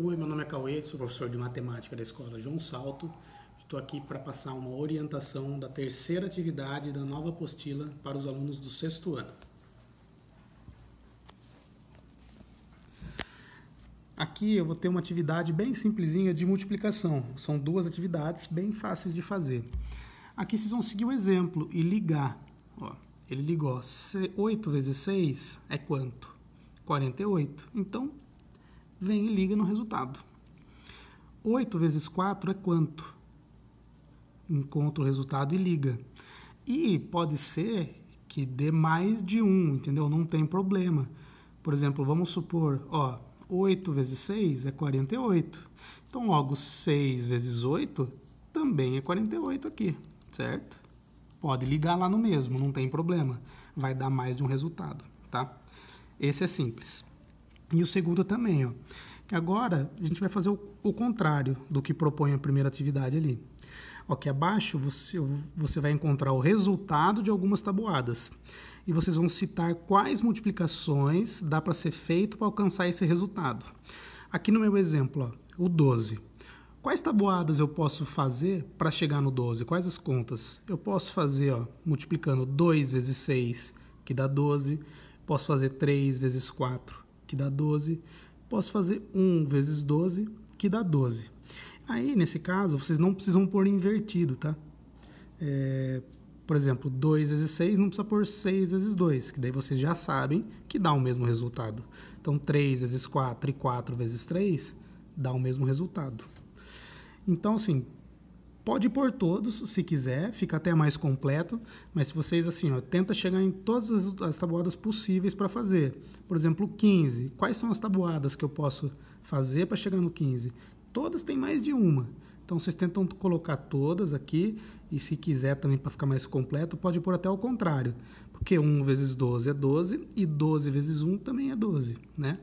Oi, meu nome é Cauê, sou professor de matemática da escola João Salto. Estou aqui para passar uma orientação da terceira atividade da nova apostila para os alunos do sexto ano. Aqui eu vou ter uma atividade bem simplesinha de multiplicação. São duas atividades bem fáceis de fazer. Aqui vocês vão seguir o exemplo e ligar. Ó, ele ligou 8 vezes 6 é quanto? 48. Então, vem e liga no resultado. 8 vezes 4 é quanto? Encontra o resultado e liga. E pode ser que dê mais de 1, entendeu? Não tem problema. Por exemplo, vamos supor, ó, 8 vezes 6 é 48. Então, logo, 6 vezes 8 também é 48 aqui, certo? Pode ligar lá no mesmo, não tem problema. Vai dar mais de um resultado, tá? Esse é simples. E o seguro também, ó. Agora a gente vai fazer o, o contrário do que propõe a primeira atividade ali. Aqui abaixo você, você vai encontrar o resultado de algumas tabuadas. E vocês vão citar quais multiplicações dá para ser feito para alcançar esse resultado. Aqui no meu exemplo, ó, o 12. Quais tabuadas eu posso fazer para chegar no 12? Quais as contas? Eu posso fazer ó, multiplicando 2 vezes 6, que dá 12. Posso fazer 3 vezes 4, que dá 12. Posso fazer 1 vezes 12, que dá 12. Aí, nesse caso, vocês não precisam pôr invertido, tá? É, por exemplo, 2 vezes 6 não precisa pôr 6 vezes 2, que daí vocês já sabem que dá o mesmo resultado. Então, 3 vezes 4 e 4 vezes 3 dá o mesmo resultado. Então, assim, Pode pôr todos, se quiser, fica até mais completo, mas se vocês assim, ó, tenta chegar em todas as, as tabuadas possíveis para fazer. Por exemplo, 15. Quais são as tabuadas que eu posso fazer para chegar no 15? Todas têm mais de uma. Então vocês tentam colocar todas aqui e se quiser também para ficar mais completo, pode pôr até o contrário, porque 1 vezes 12 é 12 e 12 vezes 1 também é 12, né?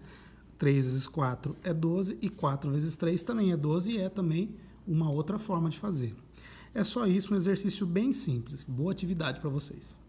3 vezes 4 é 12 e 4 vezes 3 também é 12 e é também uma outra forma de fazer. É só isso, um exercício bem simples. Boa atividade para vocês.